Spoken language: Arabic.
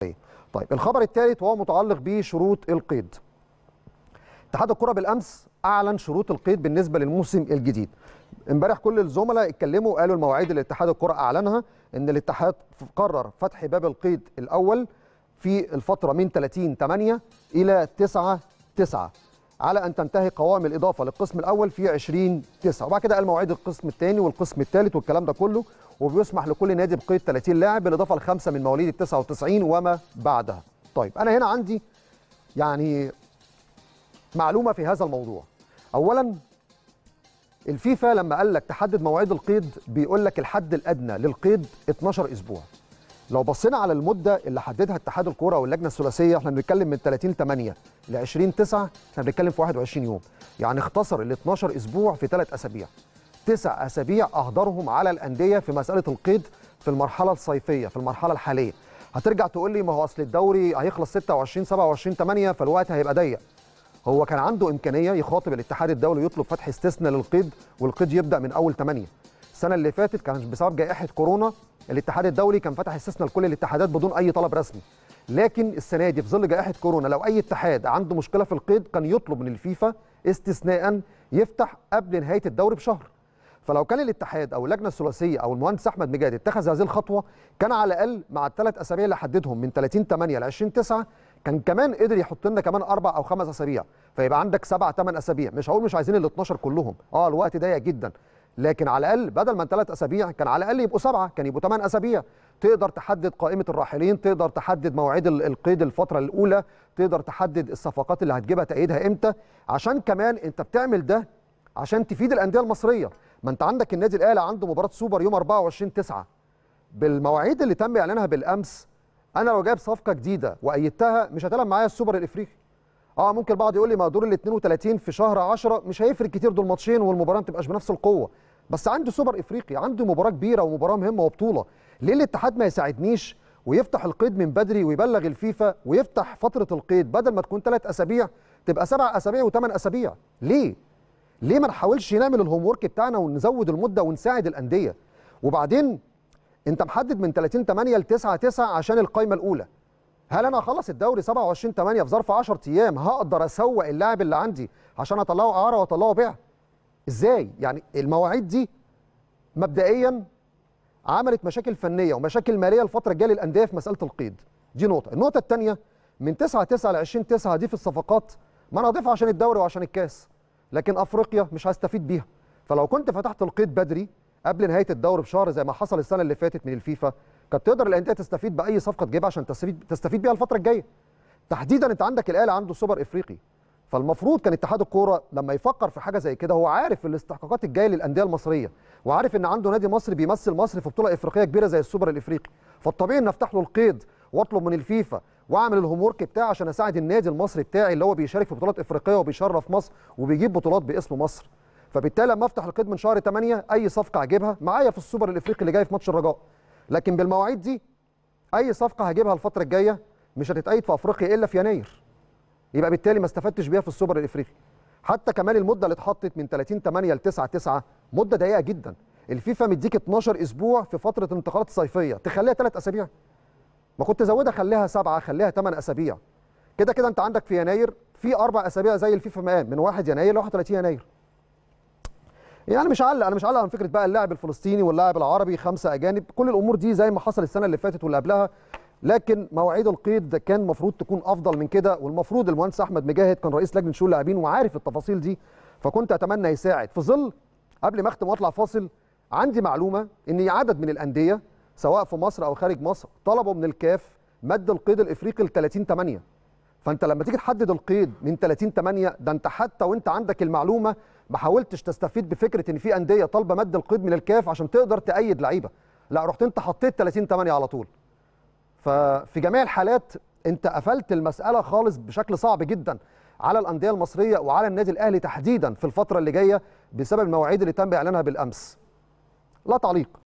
طيب الخبر الثالث وهو متعلق بشروط القيد اتحاد الكره بالامس اعلن شروط القيد بالنسبه للموسم الجديد امبارح كل الزملاء اتكلموا وقالوا المواعيد اللي اتحاد الكره اعلنها ان الاتحاد قرر فتح باب القيد الاول في الفتره من 30 8 الى 9 9 على ان تنتهي قوائم الاضافه للقسم الاول في 20 9 وبعد كده قال مواعيد القسم الثاني والقسم الثالث والكلام ده كله وبيسمح لكل نادي بقيد 30 لاعب بالاضافه لخمسه من مواليد ال 99 وما بعدها. طيب انا هنا عندي يعني معلومه في هذا الموضوع. اولا الفيفا لما قال لك تحدد مواعيد القيد بيقول لك الحد الادنى للقيد 12 اسبوع. لو بصينا على المده اللي حددها اتحاد الكوره واللجنه الثلاثيه احنا بنتكلم من 30 8 ل 20 9 احنا بنتكلم في 21 يوم يعني اختصر ال 12 اسبوع في ثلاث اسابيع تسع أسابيع أهدرهم على الأندية في مسألة القيد في المرحلة الصيفية في المرحلة الحالية هترجع تقول لي ما هو أصل الدوري هيخلص 26 27 8 فالوقت هيبقى ضيق هو كان عنده إمكانية يخاطب الاتحاد الدولي يطلب فتح استثناء للقيد والقيد يبدأ من أول 8 السنة اللي فاتت كانت بسبب جائحة كورونا الاتحاد الدولي كان فتح استثناء لكل الاتحادات بدون أي طلب رسمي لكن السنه دي في ظل جائحه كورونا لو اي اتحاد عنده مشكله في القيد كان يطلب من الفيفا استثناء يفتح قبل نهايه الدوري بشهر فلو كان الاتحاد او اللجنه الثلاثيه او المهندس احمد مجاد اتخذ هذه الخطوه كان على الاقل مع الثلاث اسابيع اللي حددهم من 30 8 ل 20 9 كان كمان قدر يحط لنا كمان اربع او خمس اسابيع فيبقى عندك سبع ثمان اسابيع مش هقول مش عايزين ال 12 كلهم اه الوقت ضيق جدا لكن على الاقل بدل ما ثلاث اسابيع كان على الاقل يبقوا سبعه كان يبقوا ثمان اسابيع تقدر تحدد قائمه الراحلين تقدر تحدد مواعيد القيد الفتره الاولى تقدر تحدد الصفقات اللي هتجيبها تأيدها امتى عشان كمان انت بتعمل ده عشان تفيد الانديه المصريه ما انت عندك النادي الاهلي عنده مباراه سوبر يوم 24 9 بالمواعيد اللي تم اعلانها بالامس انا لو جايب صفقه جديده وايدتها مش هتلعب معايا السوبر الافريقي اه ممكن البعض يقول لي ما دور ال 32 في شهر 10 مش هيفرق كتير دول ماتشين والمباراه ما تبقاش بنفس القوه بس عنده سوبر افريقي عنده مباراه كبيره ومباراه مهمه وبطوله ليه الاتحاد ما يساعدنيش ويفتح القيد من بدري ويبلغ الفيفا ويفتح فتره القيد بدل ما تكون ثلاث اسابيع تبقى سبع اسابيع وثمان اسابيع ليه ليه ما نحاولش نعمل الهوم ورك بتاعنا ونزود المده ونساعد الانديه وبعدين انت محدد من 30 8 ل 9 9 عشان القايمه الاولى هل انا اخلص الدوري 27 8 في ظرف 10 ايام هقدر اسوق اللاعب اللي عندي عشان اطلعه اعاره واطلعه بيع ازاي يعني المواعيد دي مبدئيا عملت مشاكل فنيه ومشاكل ماليه الفتره الجايه للانديه في مساله القيد دي نقطه النقطه الثانيه من 9 9 ل 20 9 دي في الصفقات ما انا عشان الدوري وعشان الكاس لكن افريقيا مش هستفيد بيها فلو كنت فتحت القيد بدري قبل نهايه الدور بشهر زي ما حصل السنه اللي فاتت من الفيفا كانت تقدر الانديه تستفيد باي صفقه تجيبها عشان تستفيد تستفيد بيها الفتره الجايه تحديدا انت عندك الاهلي عنده سوبر افريقي فالمفروض كان اتحاد الكوره لما يفكر في حاجه زي كده هو عارف الاستحقاقات الجايه للانديه المصريه وعارف ان عنده نادي مصري بيمثل مصر في بطوله افريقيه كبيره زي السوبر الافريقي فالطبيعي ان افتح له القيد واطلب من الفيفا واعمل الهوم بتاعي عشان اساعد النادي المصري بتاعي اللي هو بيشارك في بطولات افريقيه وبيشرف مصر وبيجيب بطولات باسم مصر فبالتالي لما افتح القيد من شهر 8 اي صفقه اجيبها معايا في السوبر الافريقي اللي جاي في ماتش الرجاء لكن بالمواعيد دي اي صفقه هجيبها الفتره الجايه مش هتتقيد في افريقيا الا في يناير يبقى بالتالي ما استفدتش بيها في السوبر الافريقي حتى كمان المده اللي اتحطت من 30 8 ل 9 9 مده ضيقه جدا الفيفا مديك 12 اسبوع في فتره الانتقالات الصيفيه تخليها ثلاث اسابيع ما كنت زودها خليها سبعه خليها ثمان اسابيع كده كده انت عندك في يناير في اربع اسابيع زي الفيفا ما من 1 يناير ل 31 يناير يعني مش علق انا مش علق عن فكره بقى اللاعب الفلسطيني واللاعب العربي خمسه اجانب كل الامور دي زي ما حصل السنه اللي فاتت واللي قبلها لكن مواعيد القيد كان المفروض تكون افضل من كده والمفروض المهندس احمد مجاهد كان رئيس لجنه شؤون اللاعبين وعارف التفاصيل دي فكنت اتمنى يساعد في ظل قبل ما اختم واطلع فاصل عندي معلومه ان عدد من الانديه سواء في مصر او خارج مصر طلبوا من الكاف مد القيد الافريقي ل 30 8 فانت لما تيجي تحدد القيد من 30 8 ده انت حتى وانت عندك المعلومه ما حاولتش تستفيد بفكره ان في انديه طالبه مد القيد من الكاف عشان تقدر تأيد لعيبه لا رحت انت حطيت 30 8 على طول ففي جميع الحالات انت قفلت المساله خالص بشكل صعب جدا على الانديه المصريه وعلى النادي الاهلي تحديدا في الفتره اللي جايه بسبب المواعيد اللي تم اعلانها بالامس لا تعليق